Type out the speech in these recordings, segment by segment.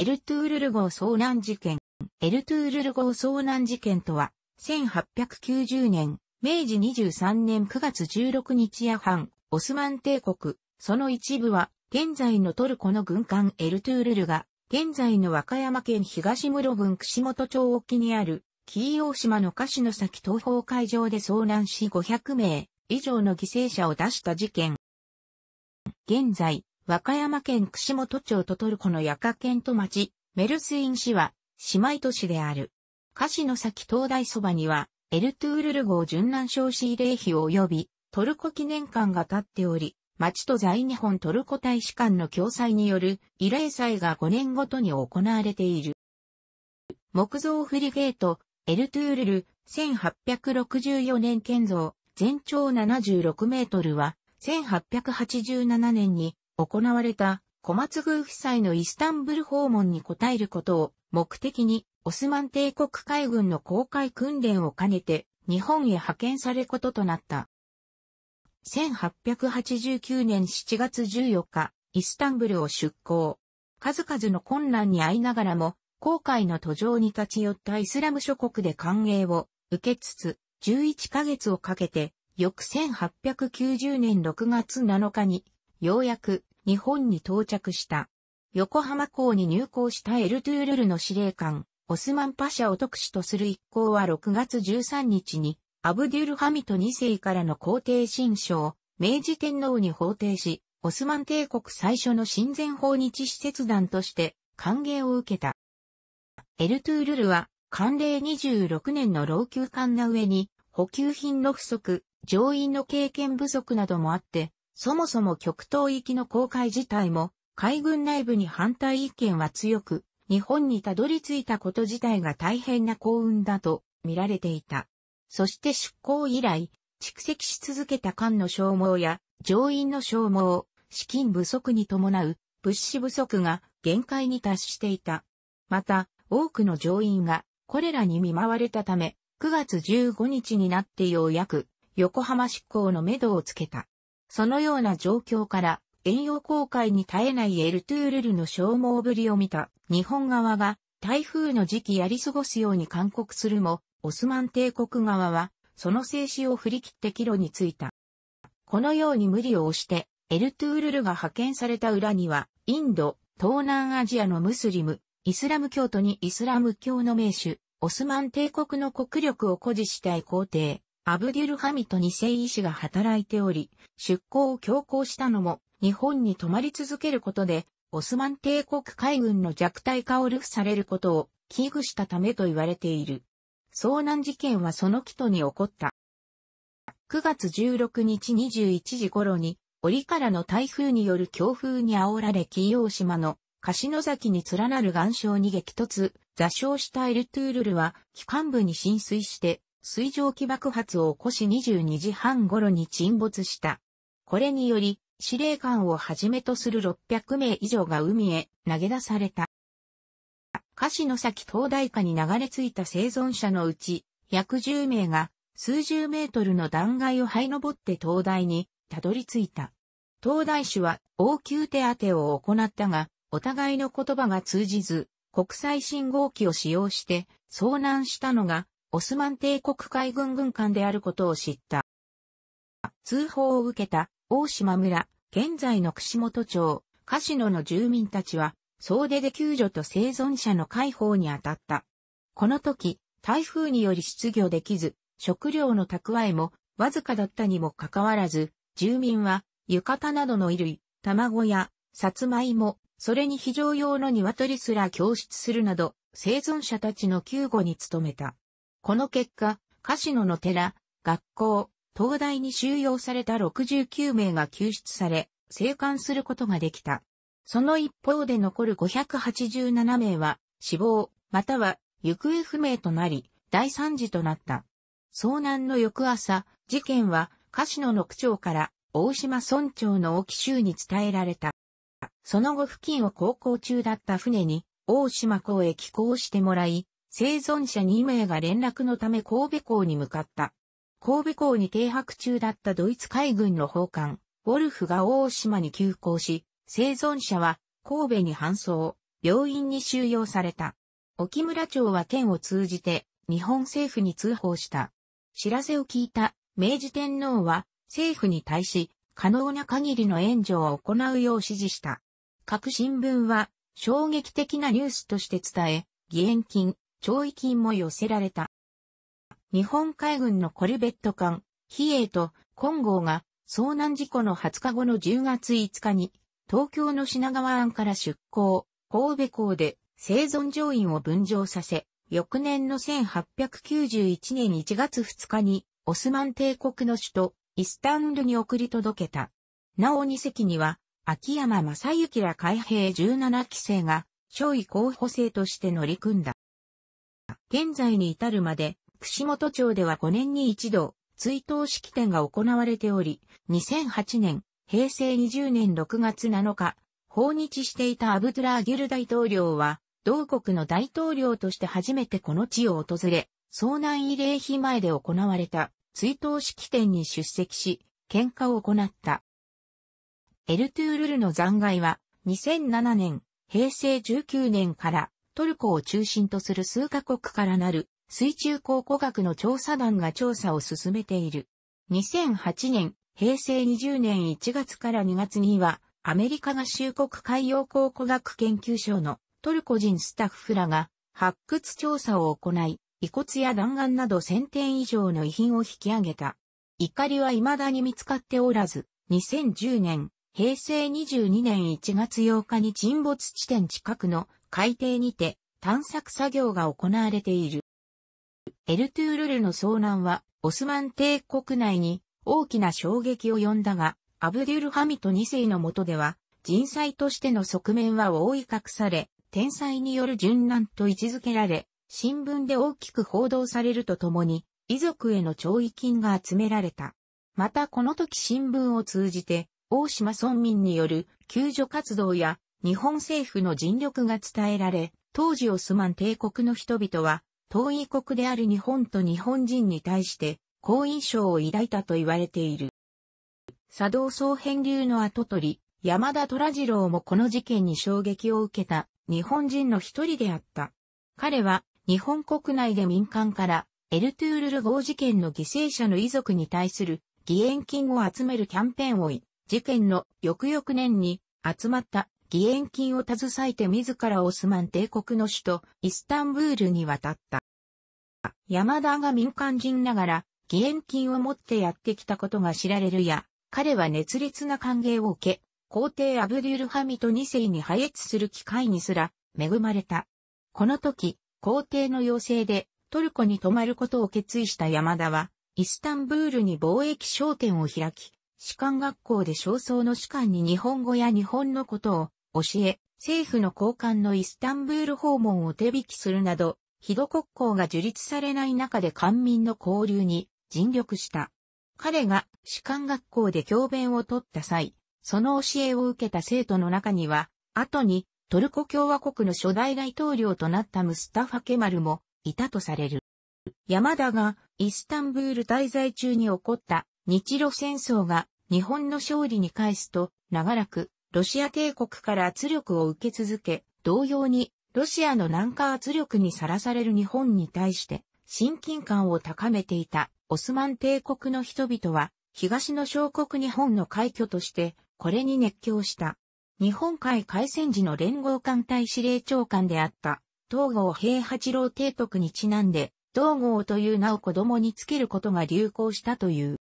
エルトゥールル号遭難事件。エルトゥールル号遭難事件とは、1890年、明治23年9月16日夜半、オスマン帝国、その一部は、現在のトルコの軍艦エルトゥールルが、現在の和歌山県東室郡串本町沖にある、紀伊大島の子の先東方海上で遭難し500名以上の犠牲者を出した事件。現在、和歌山県串本町とトルコのヤカ県と町、メルスイン市は、姉妹都市である。カシの先灯台そばには、エルトゥールル号純南小市慰霊碑及び、トルコ記念館が建っており、町と在日本トルコ大使館の共催による慰霊祭が5年ごとに行われている。木造フリゲート、エルトゥールル、1864年建造、全長76メートルは、1887年に行われた小松宮夫妻のイスタンブル訪問に応えることを目的にオスマン帝国海軍の公開訓練を兼ねて日本へ派遣されることとなった。1889年7月14日、イスタンブルを出港。数々の困難に遭いながらも、航海の途上に立ち寄ったイスラム諸国で歓迎を受けつつ、11ヶ月をかけて、翌1890年6月7日に、ようやく日本に到着した。横浜港に入港したエルトゥールルの司令官、オスマンパシャを特使とする一行は6月13日に、アブデュルハミト2世からの皇帝新章、明治天皇に法定し、オスマン帝国最初の親善訪日使節団として歓迎を受けた。エルトゥールルは、寛令26年の老朽艦な上に、補給品の不足、乗員の経験不足などもあって、そもそも極東行きの航海自体も、海軍内部に反対意見は強く、日本にたどり着いたこと自体が大変な幸運だと見られていた。そして出港以来、蓄積し続けた艦の消耗や乗員の消耗、資金不足に伴う物資不足が限界に達していた。また、多くの乗員がこれらに見舞われたため、9月15日になってようやく横浜出港の目処をつけた。そのような状況から、遠洋航海に耐えないエルトゥールルの消耗ぶりを見た日本側が台風の時期やり過ごすように勧告するも、オスマン帝国側はその静止を振り切って帰路についた。このように無理を押して、エルトゥールルが派遣された裏には、インド、東南アジアのムスリム、イスラム教徒にイスラム教の名手、オスマン帝国の国力を誇示したい皇帝、アブデュルハミト2世医師が働いており、出港を強行したのも、日本に泊まり続けることで、オスマン帝国海軍の弱体化を流布されることを危惧したためと言われている。遭難事件はその帰途に起こった。9月16日21時頃に、折からの台風による強風に煽られ紀伊島の柏崎に連なる岩礁に激突、座礁したエルトゥールルは、機関部に浸水して、水蒸気爆発を起こし22時半頃に沈没した。これにより、司令官をはじめとする600名以上が海へ投げ出された。歌詞の先灯台下に流れ着いた生存者のうち、約10名が数十メートルの断崖を這い登って灯台にたどり着いた。灯台主は応急手当てを行ったが、お互いの言葉が通じず、国際信号機を使用して遭難したのがオスマン帝国海軍軍艦であることを知った。通報を受けた大島村、現在の串本町、カシノの住民たちは、総出で救助と生存者の解放に当たった。この時、台風により失業できず、食料の蓄えもわずかだったにもかかわらず、住民は浴衣などの衣類、卵やさつまいも、それに非常用の鶏すら供出するなど、生存者たちの救護に努めた。この結果、カシノの寺、学校、東大に収容された69名が救出され、生還することができた。その一方で残る587名は死亡、または行方不明となり、大惨事となった。遭難の翌朝、事件は、カシノの区長から大島村長の沖州に伝えられた。その後付近を航行中だった船に、大島港へ寄港してもらい、生存者2名が連絡のため神戸港に向かった。神戸港に停泊中だったドイツ海軍の砲艦、ウォルフが大島に急行し、生存者は神戸に搬送、病院に収容された。沖村町は県を通じて日本政府に通報した。知らせを聞いた明治天皇は政府に対し可能な限りの援助を行うよう指示した。各新聞は衝撃的なニュースとして伝え、義援金、弔意金も寄せられた。日本海軍のコルベット艦、比叡と金剛が遭難事故の20日後の10月5日に、東京の品川湾から出港、神戸港で生存乗員を分乗させ、翌年の1891年1月2日に、オスマン帝国の首都、イスタンルに送り届けた。なお2隻には、秋山正幸ら海兵17期生が、将尉候補生として乗り組んだ。現在に至るまで、串本町では5年に一度、追悼式典が行われており、2008年、平成20年6月7日、訪日していたアブドゥラーギュル大統領は、同国の大統領として初めてこの地を訪れ、遭難慰霊碑前で行われた追悼式典に出席し、喧嘩を行った。エルトゥールルの残骸は、2007年、平成19年からトルコを中心とする数カ国からなる水中考古学の調査団が調査を進めている。2008年、平成20年1月から2月には、アメリカ合衆国海洋考古学研究所のトルコ人スタッフらが発掘調査を行い、遺骨や弾丸など1000点以上の遺品を引き上げた。怒りは未だに見つかっておらず、2010年、平成22年1月8日に沈没地点近くの海底にて探索作業が行われている。エルトゥールルの遭難は、オスマン帝国内に大きな衝撃を呼んだが、アブデュルハミト2世の下では、人災としての側面は覆い隠され、天災による殉難と位置づけられ、新聞で大きく報道されるとともに、遺族への弔意金が集められた。またこの時新聞を通じて、大島村民による救助活動や日本政府の尽力が伝えられ、当時オスマン帝国の人々は、遠い国である日本と日本人に対して、好印象を抱いたと言われている。佐藤総編流の後取り、山田虎次郎もこの事件に衝撃を受けた日本人の一人であった。彼は日本国内で民間からエルトゥールル号事件の犠牲者の遺族に対する義援金を集めるキャンペーンを事件の翌々年に集まった義援金を携えて自らオスマン帝国の首都イスタンブールに渡った。山田が民間人ながら義援金を持ってやってきたことが知られるや、彼は熱烈な歓迎を受け、皇帝アブデュルハミト2世に配越する機会にすら恵まれた。この時、皇帝の要請でトルコに泊まることを決意した山田は、イスタンブールに貿易商店を開き、士官学校で焦燥の士官に日本語や日本のことを教え、政府の高官のイスタンブール訪問を手引きするなど、ヒド国交が樹立されない中で官民の交流に尽力した。彼が士官学校で教鞭を取った際、その教えを受けた生徒の中には、後にトルコ共和国の初代大統領となったムスタファ・ケマルもいたとされる。山田がイスタンブール滞在中に起こった日露戦争が日本の勝利に返すと長らくロシア帝国から圧力を受け続け、同様に、ロシアの南下圧力にさらされる日本に対して、親近感を高めていたオスマン帝国の人々は、東の小国日本の快挙として、これに熱狂した。日本海海戦時の連合艦隊司令長官であった、東郷平八郎提督にちなんで、東郷という名を子供につけることが流行したという。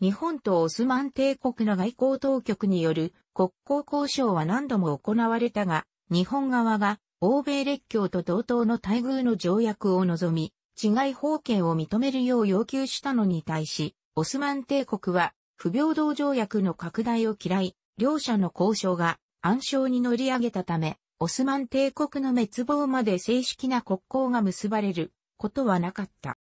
日本とオスマン帝国の外交当局による国交交渉は何度も行われたが、日本側が欧米列強と同等の待遇の条約を望み、違い方権を認めるよう要求したのに対し、オスマン帝国は不平等条約の拡大を嫌い、両者の交渉が暗礁に乗り上げたため、オスマン帝国の滅亡まで正式な国交が結ばれることはなかった。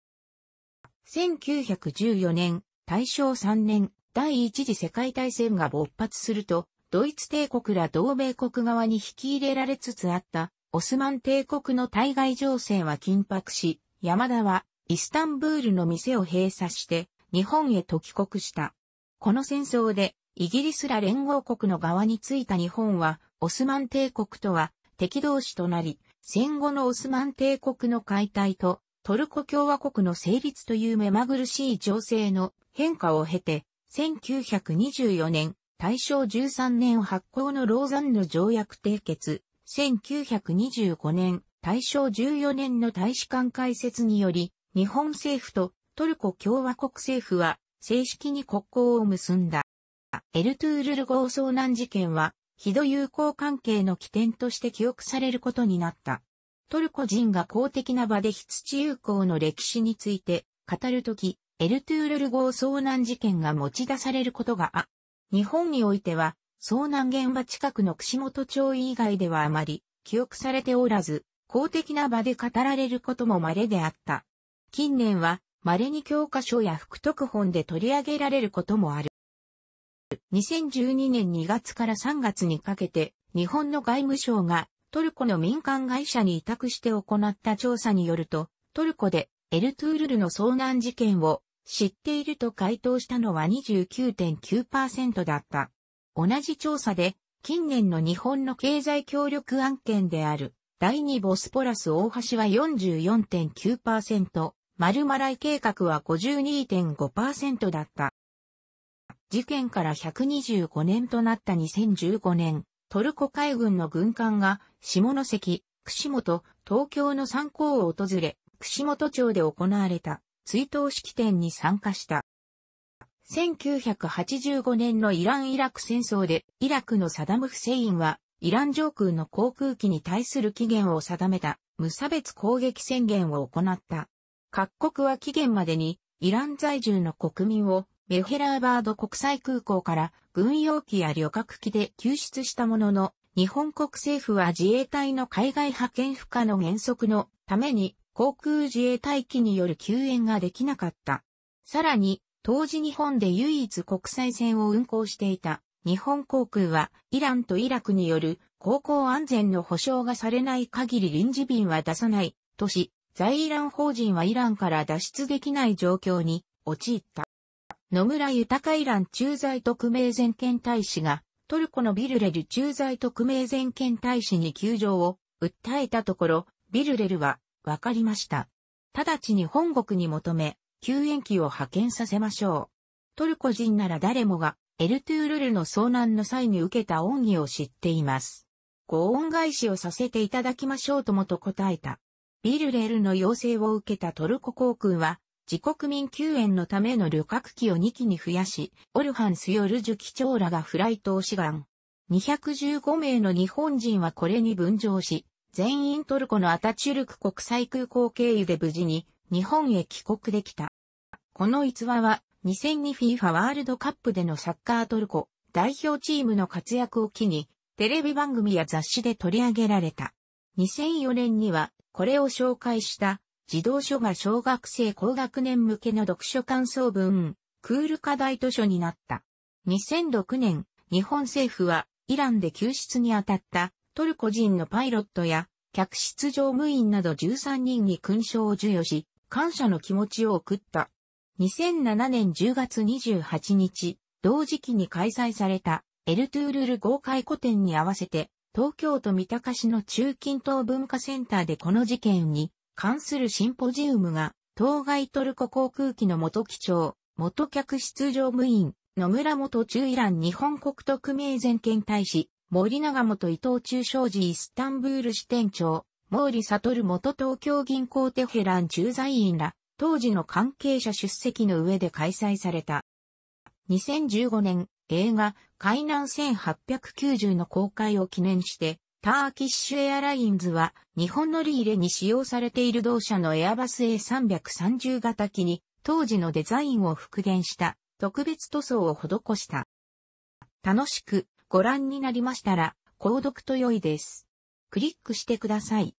1914年、大正3年、第一次世界大戦が勃発すると、ドイツ帝国ら同盟国側に引き入れられつつあった、オスマン帝国の対外情勢は緊迫し、山田はイスタンブールの店を閉鎖して日本へと帰国した。この戦争でイギリスら連合国の側についた日本はオスマン帝国とは敵同士となり、戦後のオスマン帝国の解体とトルコ共和国の成立という目まぐるしい情勢の変化を経て、1924年、大正13年発行のローザンヌ条約締結、1925年、大正14年の大使館開設により、日本政府とトルコ共和国政府は正式に国交を結んだ。エルトゥールル号遭難事件は、非度友好関係の起点として記憶されることになった。トルコ人が公的な場で筆土友好の歴史について語るとき、エルトゥールル号遭難事件が持ち出されることがあ。日本においては、遭難現場近くの串本町以外ではあまり記憶されておらず、公的な場で語られることも稀であった。近年は、稀に教科書や副特本で取り上げられることもある。2012年2月から3月にかけて、日本の外務省がトルコの民間会社に委託して行った調査によると、トルコでエルトゥールルの遭難事件を知っていると回答したのは29.9%だった。同じ調査で、近年の日本の経済協力案件である、第2ボスポラス大橋は44.9%、丸マライ計画は52.5%だった。事件から125年となった2015年、トルコ海軍の軍艦が下関、串本、東京の参考を訪れ、串本町で行われた追悼式典に参加した。1985年のイラン・イラク戦争で、イラクのサダム・フセインは、イラン上空の航空機に対する期限を定めた無差別攻撃宣言を行った。各国は期限までにイラン在住の国民をメヘラーバード国際空港から軍用機や旅客機で救出したものの日本国政府は自衛隊の海外派遣不可の原則のために航空自衛隊機による救援ができなかった。さらに、当時日本で唯一国際線を運航していた日本航空はイランとイラクによる航行安全の保障がされない限り臨時便は出さないとし、在イラン法人はイランから脱出できない状況に陥った。野村豊イラン駐在特命全権大使がトルコのビルレル駐在特命全権大使に窮状を訴えたところ、ビルレルは、わかりました。直ちに本国に求め、救援機を派遣させましょう。トルコ人なら誰もが、エルトゥールルの遭難の際に受けた恩義を知っています。ご恩返しをさせていただきましょうともと答えた。ビルレルの要請を受けたトルコ航空は、自国民救援のための旅客機を2機に増やし、オルハンスよルジュ機長らがフライトを志願。215名の日本人はこれに分乗し、全員トルコのアタチュルク国際空港経由で無事に日本へ帰国できた。この逸話は 2002FIFA ワールドカップでのサッカートルコ代表チームの活躍を機にテレビ番組や雑誌で取り上げられた。2004年にはこれを紹介した児童書が小学生高学年向けの読書感想文、クール課題図書になった。2006年、日本政府は、イランで救出に当たったトルコ人のパイロットや客室乗務員など13人に勲章を授与し、感謝の気持ちを送った。2007年10月28日、同時期に開催されたエルトゥールル豪快古典に合わせて、東京都三鷹市の中近東文化センターでこの事件に関するシンポジウムが、当該トルコ航空機の元機長、元客室乗務員、野村元中イラン日本国特命全権大使、森永元伊藤中商事イスタンブール支店長、毛利悟元東京銀行テヘラン駐在員ら、当時の関係者出席の上で開催された。2015年、映画、海南1890の公開を記念して、ターキッシュエアラインズは日本乗り入れに使用されている同社のエアバス A330 型機に当時のデザインを復元した特別塗装を施した。楽しくご覧になりましたら購読と良いです。クリックしてください。